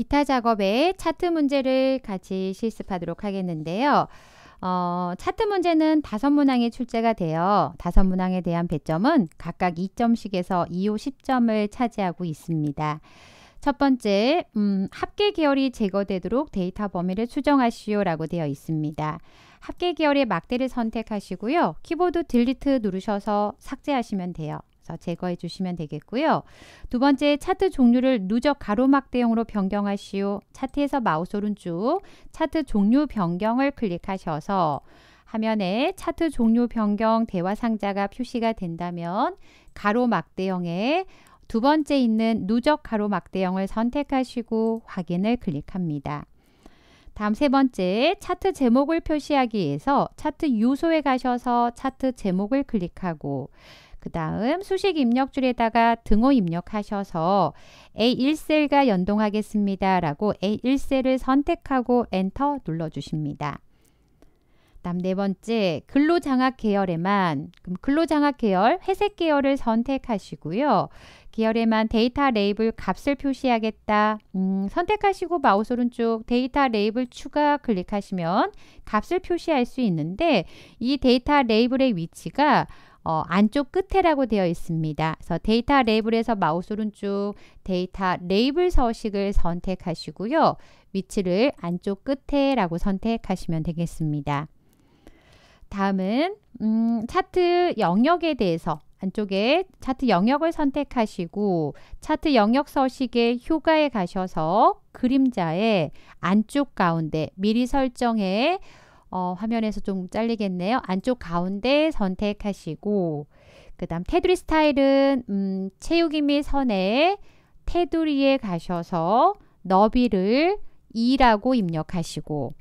기타 작업에 차트 문제를 같이 실습하도록 하겠는데요. 어, 차트 문제는 다섯 문항에 출제가 되어 다섯 문항에 대한 배점은 각각 2점씩에서 2호 10점을 차지하고 있습니다. 첫 번째, 음, 합계 계열이 제거되도록 데이터 범위를 수정하시오 라고 되어 있습니다. 합계 계열의 막대를 선택하시고요. 키보드 딜리트 누르셔서 삭제하시면 돼요. 해서 제거해 주시면 되겠고요. 두 번째 차트 종류를 누적 가로막대형으로 변경하시오. 차트에서 마우스 오른쪽 차트 종류 변경을 클릭하셔서 화면에 차트 종류 변경 대화 상자가 표시가 된다면 가로막대형에 두 번째 있는 누적 가로막대형을 선택하시고 확인을 클릭합니다. 다음 세 번째 차트 제목을 표시하기 위해서 차트 요소에 가셔서 차트 제목을 클릭하고 그 다음 수식 입력줄에다가 등호 입력하셔서 A1셀과 연동하겠습니다. 라고 A1셀을 선택하고 엔터 눌러주십니다. 다음 네 번째 근로장학 계열에만 그럼 근로장학 계열 회색 계열을 선택하시고요. 계열에만 데이터 레이블 값을 표시하겠다. 음, 선택하시고 마우스 오른쪽 데이터 레이블 추가 클릭하시면 값을 표시할 수 있는데 이 데이터 레이블의 위치가 어, 안쪽 끝에라고 되어 있습니다. 그래서 데이터 레이블에서 마우스 오른쪽 데이터 레이블 서식을 선택하시고요. 위치를 안쪽 끝에라고 선택하시면 되겠습니다. 다음은 음, 차트 영역에 대해서 안쪽에 차트 영역을 선택하시고 차트 영역 서식의 효과에 가셔서 그림자의 안쪽 가운데 미리 설정해 어, 화면에서 좀 잘리겠네요. 안쪽 가운데 선택하시고 그 다음 테두리 스타일은 음, 채우기 및 선에 테두리에 가셔서 너비를 2라고 입력하시고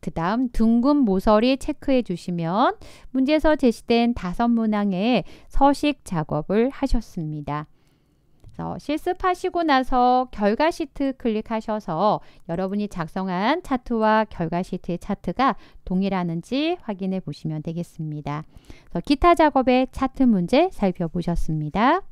그 다음 둥근 모서리 체크해 주시면 문제에서 제시된 다섯 문항의 서식 작업을 하셨습니다. 그래서 실습하시고 나서 결과 시트 클릭하셔서 여러분이 작성한 차트와 결과 시트의 차트가 동일하는지 확인해 보시면 되겠습니다. 기타 작업의 차트 문제 살펴보셨습니다.